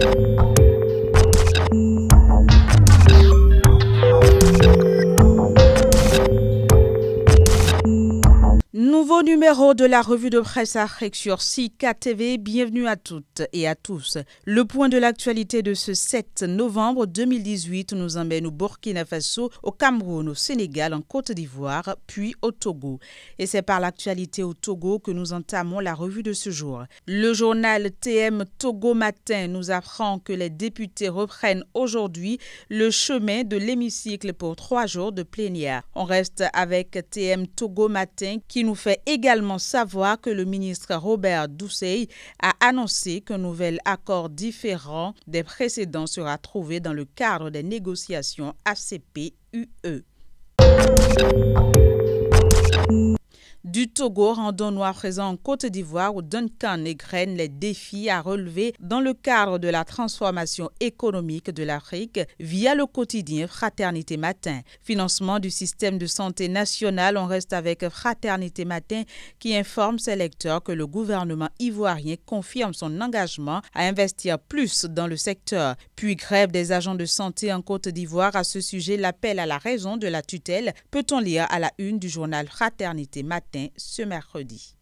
you. Au numéro de la revue de presse Afrique sur CKTV. Bienvenue à toutes et à tous. Le point de l'actualité de ce 7 novembre 2018 nous emmène au Burkina Faso, au Cameroun, au Sénégal, en Côte d'Ivoire, puis au Togo. Et c'est par l'actualité au Togo que nous entamons la revue de ce jour. Le journal TM Togo Matin nous apprend que les députés reprennent aujourd'hui le chemin de l'hémicycle pour trois jours de plénière. On reste avec TM Togo Matin qui nous fait également savoir que le ministre Robert Doucey a annoncé qu'un nouvel accord différent des précédents sera trouvé dans le cadre des négociations ACP-UE du Togo. rendons présent en Côte d'Ivoire où Duncan égrène les défis à relever dans le cadre de la transformation économique de l'Afrique via le quotidien Fraternité Matin. Financement du système de santé national, on reste avec Fraternité Matin qui informe ses lecteurs que le gouvernement ivoirien confirme son engagement à investir plus dans le secteur. Puis grève des agents de santé en Côte d'Ivoire. À ce sujet, l'appel à la raison de la tutelle peut-on lire à la une du journal Fraternité Matin ce mercredi.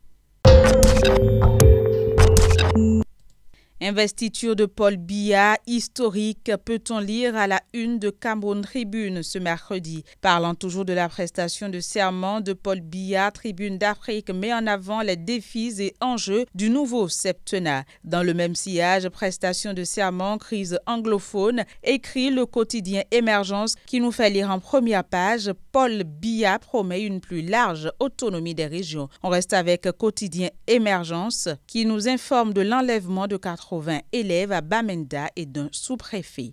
Investiture de Paul Biya, historique, peut-on lire à la une de Cameroun Tribune ce mercredi. Parlant toujours de la prestation de serment de Paul Biya, Tribune d'Afrique met en avant les défis et enjeux du nouveau septennat. Dans le même sillage, prestation de serment, crise anglophone, écrit le quotidien Émergence qui nous fait lire en première page Paul Biya promet une plus large autonomie des régions. On reste avec quotidien Émergence qui nous informe de l'enlèvement de quatre. 80 élèves à Bamenda et d'un sous-préfet.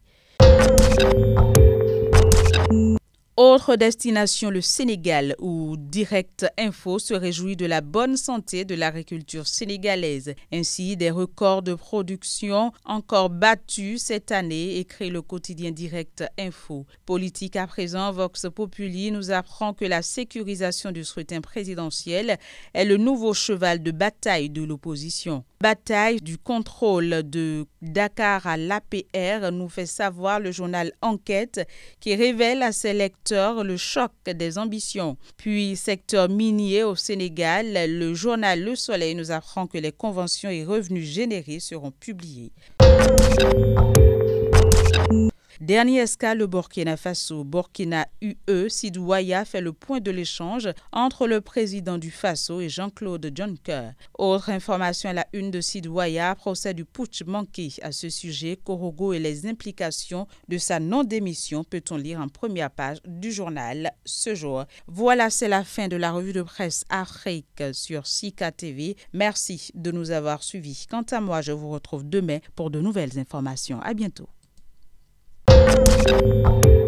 Autre destination, le Sénégal, où Direct Info se réjouit de la bonne santé de l'agriculture sénégalaise. Ainsi, des records de production encore battus cette année, écrit le quotidien Direct Info. Politique à présent, Vox Populi nous apprend que la sécurisation du scrutin présidentiel est le nouveau cheval de bataille de l'opposition bataille du contrôle de Dakar à l'APR, nous fait savoir le journal Enquête qui révèle à ses lecteurs le choc des ambitions. Puis, secteur minier au Sénégal, le journal Le Soleil nous apprend que les conventions et revenus générés seront publiés. Dernier escale, le Burkina Faso. Burkina UE, Sidouaya fait le point de l'échange entre le président du Faso et Jean-Claude Juncker. Autre information à la une de Sidouaya, procès du putsch manqué. À ce sujet, Korogo et les implications de sa non-démission, peut-on lire en première page du journal ce jour. Voilà, c'est la fin de la revue de presse Afrique sur Sika TV. Merci de nous avoir suivis. Quant à moi, je vous retrouve demain pour de nouvelles informations. À bientôt. Thank you.